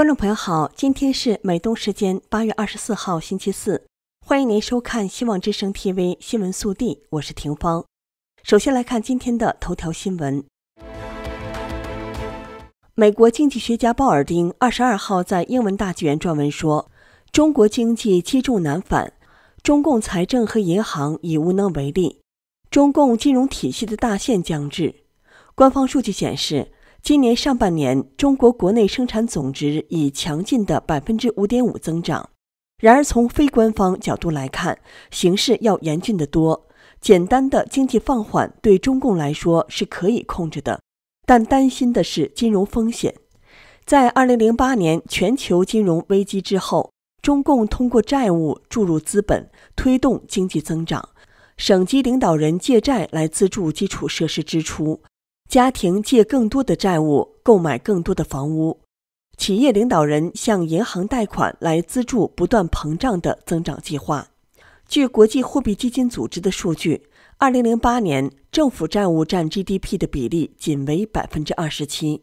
观众朋友好，今天是美东时间八月二十四号星期四，欢迎您收看《希望之声 TV》新闻速递，我是婷芳。首先来看今天的头条新闻。美国经济学家鲍尔丁二十二号在英文大纪元撰文说：“中国经济积重难返，中共财政和银行已无能为力，中共金融体系的大限将至。”官方数据显示。今年上半年，中国国内生产总值以强劲的百分之五点五增长。然而，从非官方角度来看，形势要严峻得多。简单的经济放缓对中共来说是可以控制的，但担心的是金融风险。在二零零八年全球金融危机之后，中共通过债务注入资本推动经济增长，省级领导人借债来资助基础设施支出。家庭借更多的债务购买更多的房屋，企业领导人向银行贷款来资助不断膨胀的增长计划。据国际货币基金组织的数据，二零零八年政府债务占 GDP 的比例仅为百分之二十七，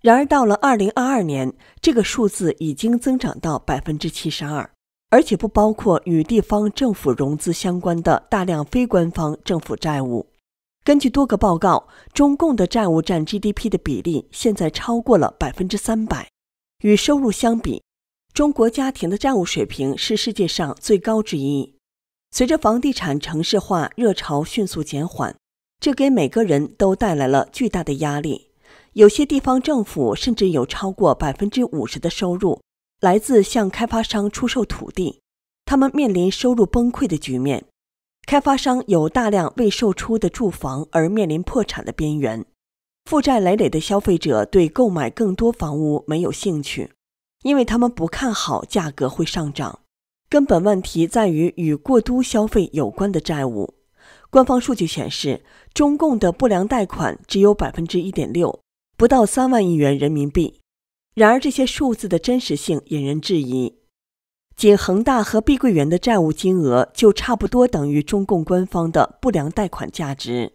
然而到了二零二二年，这个数字已经增长到百分之七十二，而且不包括与地方政府融资相关的大量非官方政府债务。根据多个报告，中共的债务占 GDP 的比例现在超过了百分之三百。与收入相比，中国家庭的债务水平是世界上最高之一。随着房地产城市化热潮迅速减缓，这给每个人都带来了巨大的压力。有些地方政府甚至有超过百分之五十的收入来自向开发商出售土地，他们面临收入崩溃的局面。开发商有大量未售出的住房，而面临破产的边缘。负债累累的消费者对购买更多房屋没有兴趣，因为他们不看好价格会上涨。根本问题在于与过度消费有关的债务。官方数据显示，中共的不良贷款只有百分之一点六，不到三万亿元人民币。然而，这些数字的真实性引人质疑。仅恒大和碧桂园的债务金额就差不多等于中共官方的不良贷款价值。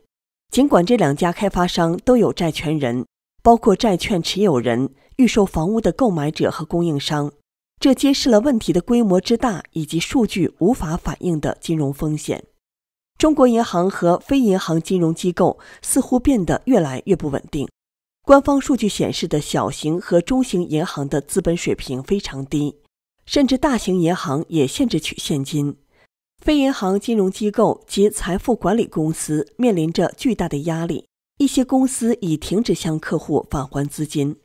尽管这两家开发商都有债权人，包括债券持有人、预售房屋的购买者和供应商，这揭示了问题的规模之大以及数据无法反映的金融风险。中国银行和非银行金融机构似乎变得越来越不稳定。官方数据显示的小型和中型银行的资本水平非常低。甚至大型银行也限制取现金，非银行金融机构及财富管理公司面临着巨大的压力。一些公司已停止向客户返还资金。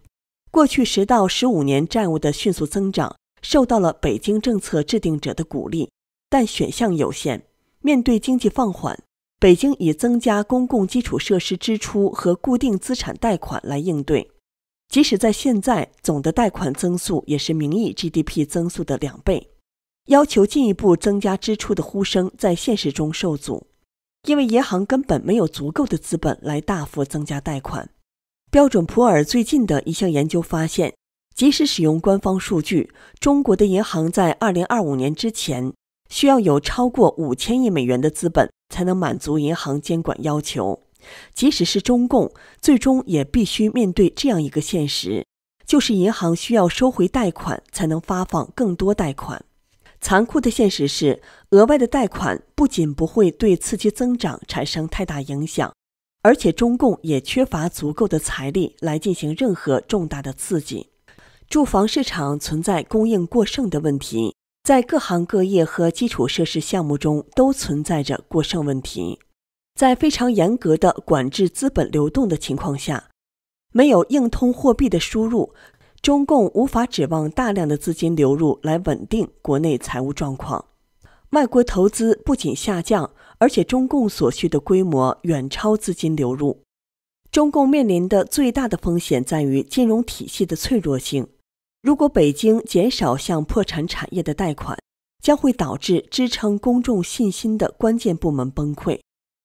过去十到十五年债务的迅速增长受到了北京政策制定者的鼓励，但选项有限。面对经济放缓，北京以增加公共基础设施支出和固定资产贷款来应对。即使在现在，总的贷款增速也是名义 GDP 增速的两倍。要求进一步增加支出的呼声在现实中受阻，因为银行根本没有足够的资本来大幅增加贷款。标准普尔最近的一项研究发现，即使使用官方数据，中国的银行在二零二五年之前需要有超过五千亿美元的资本才能满足银行监管要求。即使是中共，最终也必须面对这样一个现实：，就是银行需要收回贷款才能发放更多贷款。残酷的现实是，额外的贷款不仅不会对刺激增长产生太大影响，而且中共也缺乏足够的财力来进行任何重大的刺激。住房市场存在供应过剩的问题，在各行各业和基础设施项目中都存在着过剩问题。在非常严格的管制资本流动的情况下，没有硬通货币的输入，中共无法指望大量的资金流入来稳定国内财务状况。外国投资不仅下降，而且中共所需的规模远超资金流入。中共面临的最大的风险在于金融体系的脆弱性。如果北京减少向破产产业的贷款，将会导致支撑公众信心的关键部门崩溃。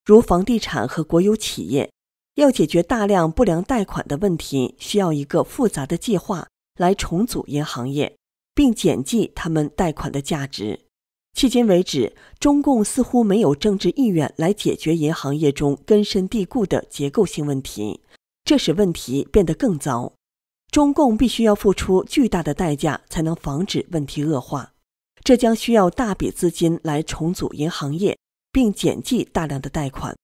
如房地产和国有企业，要解决大量不良贷款的问题，需要一个复杂的计划来重组银行业，并减记他们贷款的价值。迄今为止，中共似乎没有政治意愿来解决银行业中根深蒂固的结构性问题，这使问题变得更糟。中共必须要付出巨大的代价才能防止问题恶化，这将需要大笔资金来重组银行业。并减记大量的贷款，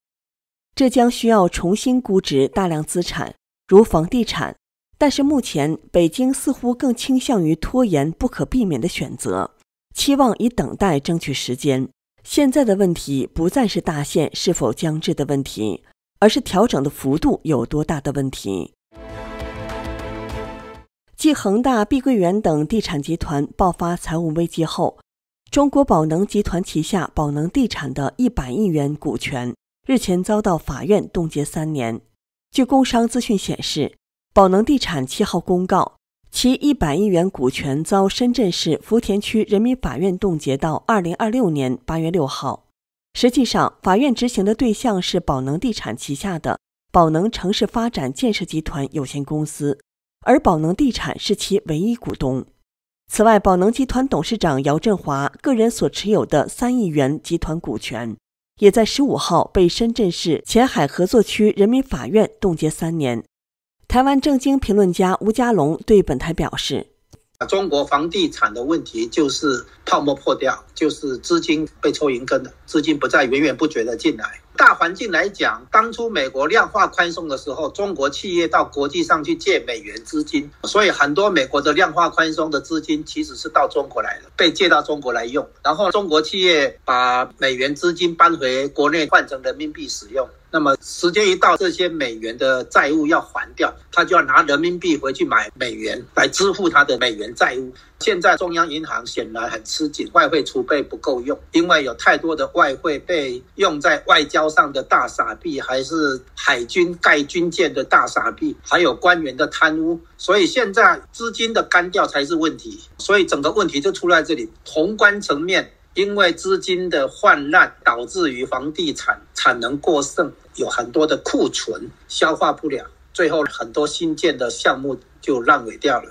这将需要重新估值大量资产，如房地产。但是目前北京似乎更倾向于拖延不可避免的选择，期望以等待争取时间。现在的问题不再是大限是否将至的问题，而是调整的幅度有多大的问题。继恒大、碧桂园等地产集团爆发财务危机后，中国宝能集团旗下宝能地产的一百亿元股权日前遭到法院冻结三年。据工商资讯显示，宝能地产七号公告，其一百亿元股权遭深圳市福田区人民法院冻结到二零二六年八月六号。实际上，法院执行的对象是宝能地产旗下的宝能城市发展建设集团有限公司，而宝能地产是其唯一股东。此外，宝能集团董事长姚振华个人所持有的三亿元集团股权，也在十五号被深圳市前海合作区人民法院冻结三年。台湾政经评论家吴家龙对本台表示。中国房地产的问题就是泡沫破掉，就是资金被抽银根了，资金不再源源不绝的进来。大环境来讲，当初美国量化宽松的时候，中国企业到国际上去借美元资金，所以很多美国的量化宽松的资金其实是到中国来的，被借到中国来用，然后中国企业把美元资金搬回国内换成人民币使用。那么时间一到，这些美元的债务要还掉，他就要拿人民币回去买美元来支付他的美元债务。现在中央银行显然很吃紧，外汇储备不够用，因为有太多的外汇被用在外交上的大傻币，还是海军盖军舰的大傻币，还有官员的贪污。所以现在资金的干掉才是问题，所以整个问题就出在这里，宏观层面。因为资金的泛滥，导致于房地产产能过剩，有很多的库存消化不了，最后很多新建的项目就烂尾掉了。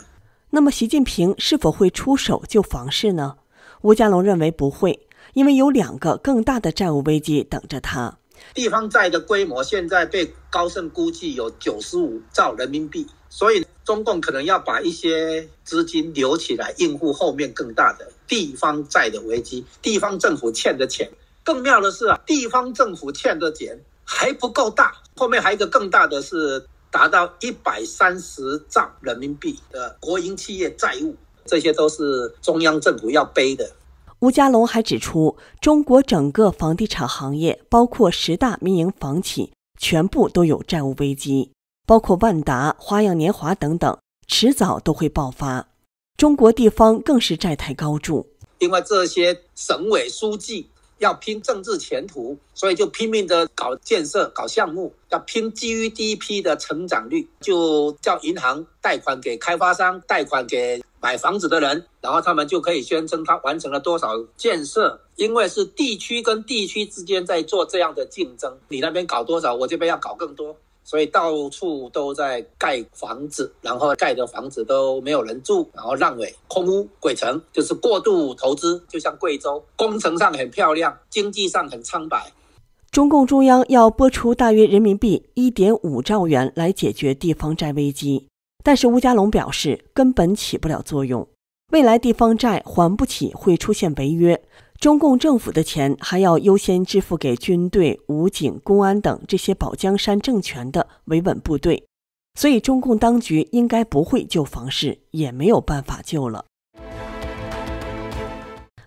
那么，习近平是否会出手救房市呢？吴家龙认为不会，因为有两个更大的债务危机等着他。地方债的规模现在被高盛估计有九十五兆人民币，所以。中共可能要把一些资金留起来，应付后面更大的地方债的危机。地方政府欠的钱，更妙的是啊，地方政府欠的钱还不够大，后面还有一个更大的是达到一百三十兆人民币的国营企业债务，这些都是中央政府要背的。吴家龙还指出，中国整个房地产行业，包括十大民营房企，全部都有债务危机。包括万达、花样年华等等，迟早都会爆发。中国地方更是债台高筑。另外，这些省委书记要拼政治前途，所以就拼命的搞建设、搞项目，要拼基于 GDP 的成长率，就叫银行贷款给开发商，贷款给买房子的人，然后他们就可以宣称他完成了多少建设。因为是地区跟地区之间在做这样的竞争，你那边搞多少，我这边要搞更多。所以到处都在盖房子，然后盖的房子都没有人住，然后烂尾、空屋、鬼城，就是过度投资。就像贵州，工程上很漂亮，经济上很苍白。中共中央要拨出大约人民币一点五兆元来解决地方债危机，但是吴家龙表示根本起不了作用。未来地方债还不起，会出现违约。中共政府的钱还要优先支付给军队、武警、公安等这些保江山政权的维稳部队，所以中共当局应该不会救房市，也没有办法救了。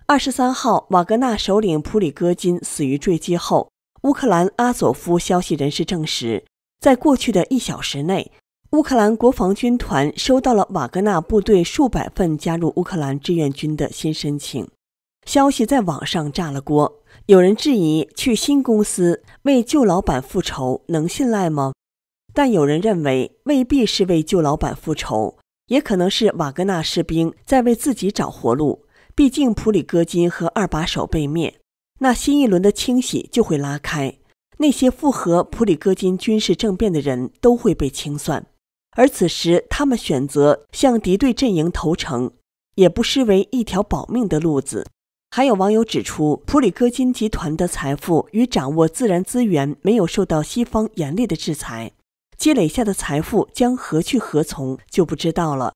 二十三号，瓦格纳首领普里戈金死于坠机后，乌克兰阿佐夫消息人士证实，在过去的一小时内，乌克兰国防军团收到了瓦格纳部队数百份加入乌克兰志愿军的新申请。消息在网上炸了锅，有人质疑去新公司为旧老板复仇能信赖吗？但有人认为未必是为旧老板复仇，也可能是瓦格纳士兵在为自己找活路。毕竟普里戈金和二把手被灭，那新一轮的清洗就会拉开，那些附和普里戈金军事政变的人都会被清算，而此时他们选择向敌对阵营投诚，也不失为一条保命的路子。还有网友指出，普里戈金集团的财富与掌握自然资源没有受到西方严厉的制裁，积累下的财富将何去何从就不知道了。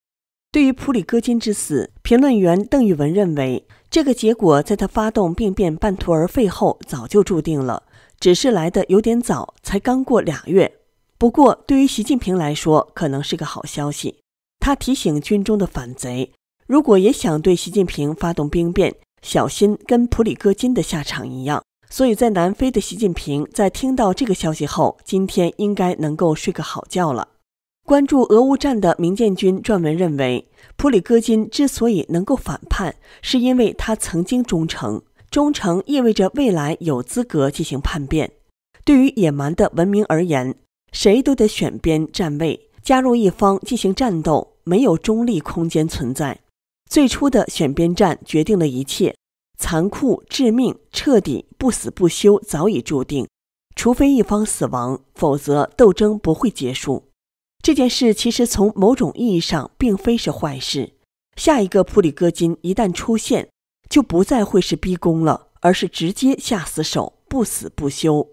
对于普里戈金之死，评论员邓宇文认为，这个结果在他发动兵变半途而废后早就注定了，只是来得有点早，才刚过俩月。不过，对于习近平来说，可能是个好消息。他提醒军中的反贼，如果也想对习近平发动兵变，小心跟普里戈金的下场一样，所以在南非的习近平在听到这个消息后，今天应该能够睡个好觉了。关注俄乌战的明建军撰文认为，普里戈金之所以能够反叛，是因为他曾经忠诚，忠诚意味着未来有资格进行叛变。对于野蛮的文明而言，谁都得选边站位，加入一方进行战斗，没有中立空间存在。最初的选边站决定了一切，残酷、致命、彻底、不死不休早已注定，除非一方死亡，否则斗争不会结束。这件事其实从某种意义上并非是坏事。下一个普里戈金一旦出现，就不再会是逼宫了，而是直接下死手，不死不休。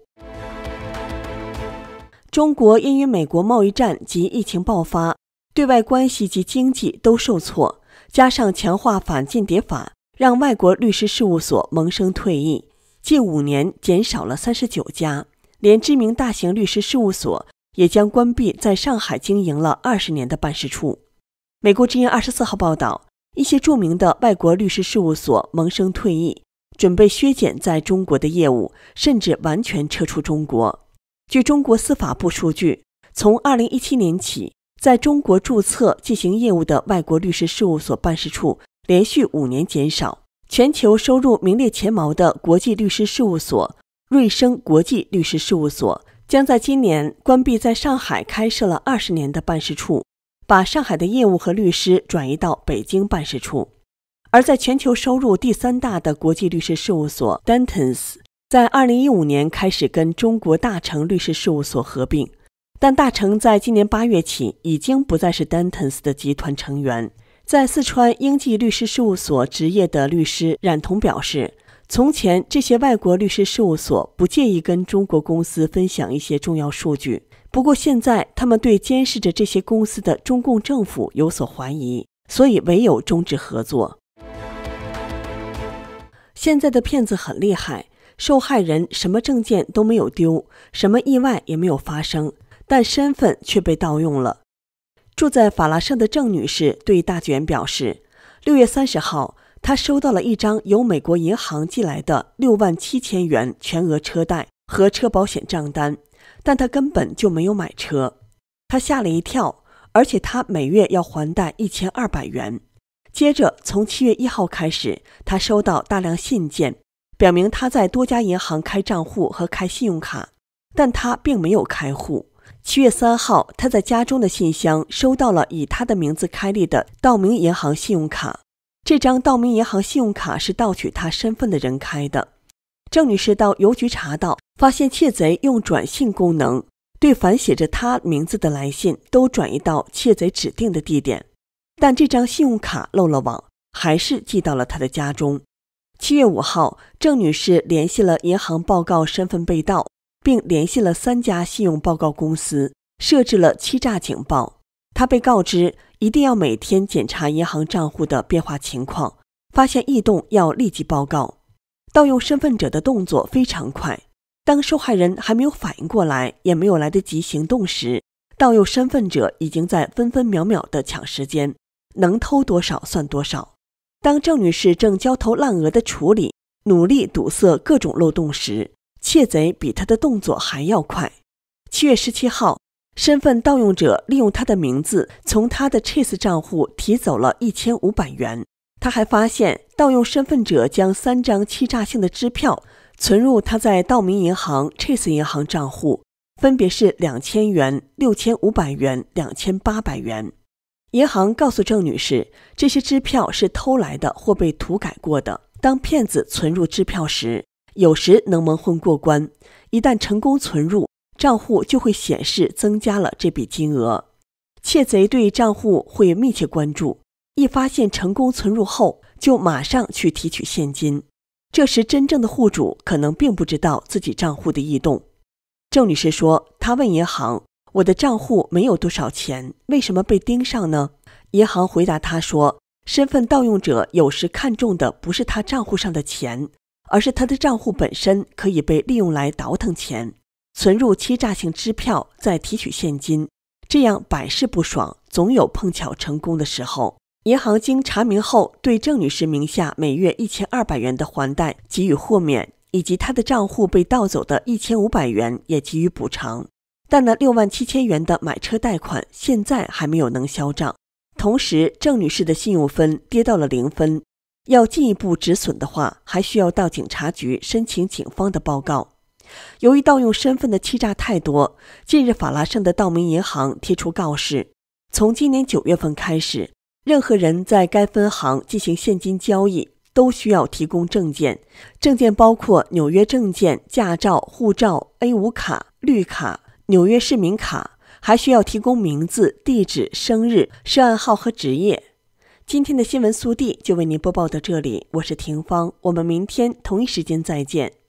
中国因与美国贸易战及疫情爆发，对外关系及经济都受挫。加上强化反间谍法，让外国律师事务所萌生退役，近五年减少了三十九家，连知名大型律师事务所也将关闭在上海经营了二十年的办事处。美国之音二十四号报道，一些著名的外国律师事务所萌生退役，准备削减在中国的业务，甚至完全撤出中国。据中国司法部数据，从二零一七年起。在中国注册进行业务的外国律师事务所办事处，连续五年减少。全球收入名列前茅的国际律师事务所瑞声国际律师事务所，将在今年关闭在上海开设了二十年的办事处，把上海的业务和律师转移到北京办事处。而在全球收入第三大的国际律师事务所 Dentons，在二零一五年开始跟中国大成律师事务所合并。但大成在今年八月起已经不再是 Dentons 的集团成员。在四川英济律师事务所执业的律师冉彤表示，从前这些外国律师事务所不介意跟中国公司分享一些重要数据，不过现在他们对监视着这些公司的中共政府有所怀疑，所以唯有终止合作。现在的骗子很厉害，受害人什么证件都没有丢，什么意外也没有发生。但身份却被盗用了。住在法拉盛的郑女士对大卷表示：“六月三十号，她收到了一张由美国银行寄来的六万七千元全额车贷和车保险账单，但她根本就没有买车。她吓了一跳，而且她每月要还贷一千二百元。接着，从七月一号开始，她收到大量信件，表明她在多家银行开账户和开信用卡，但她并没有开户。”七月三号，他在家中的信箱收到了以他的名字开立的道明银行信用卡。这张道明银行信用卡是盗取他身份的人开的。郑女士到邮局查到，发现窃贼用转信功能，对反写着他名字的来信都转移到窃贼指定的地点。但这张信用卡漏了网，还是寄到了他的家中。七月五号，郑女士联系了银行，报告身份被盗。并联系了三家信用报告公司，设置了欺诈警报。他被告知一定要每天检查银行账户的变化情况，发现异动要立即报告。盗用身份者的动作非常快，当受害人还没有反应过来，也没有来得及行动时，盗用身份者已经在分分秒秒地抢时间，能偷多少算多少。当郑女士正焦头烂额的处理，努力堵塞各种漏洞时，窃贼比他的动作还要快。七月十七号，身份盗用者利用他的名字从他的 Chase 账户提走了一千五百元。他还发现，盗用身份者将三张欺诈性的支票存入他在道明银行 Chase 银行账户，分别是两千元、六千五百元、两千八百元。银行告诉郑女士，这些支票是偷来的或被涂改过的。当骗子存入支票时，有时能蒙混过关，一旦成功存入账户，就会显示增加了这笔金额。窃贼对账户会密切关注，一发现成功存入后，就马上去提取现金。这时，真正的户主可能并不知道自己账户的异动。郑女士说：“她问银行，我的账户没有多少钱，为什么被盯上呢？”银行回答她说：“身份盗用者有时看中的不是他账户上的钱。”而是他的账户本身可以被利用来倒腾钱，存入欺诈性支票，再提取现金，这样百试不爽，总有碰巧成功的时候。银行经查明后，对郑女士名下每月一千二百元的还贷给予豁免，以及她的账户被盗走的一千五百元也给予补偿，但那六万七千元的买车贷款现在还没有能销账，同时郑女士的信用分跌到了零分。要进一步止损的话，还需要到警察局申请警方的报告。由于盗用身份的欺诈太多，近日，法拉盛的道明银行贴出告示：从今年九月份开始，任何人在该分行进行现金交易都需要提供证件。证件包括纽约证件、驾照、护照、A 五卡、绿卡、纽约市民卡，还需要提供名字、地址、生日、涉案号和职业。今天的新闻速递就为您播报到这里，我是婷芳，我们明天同一时间再见。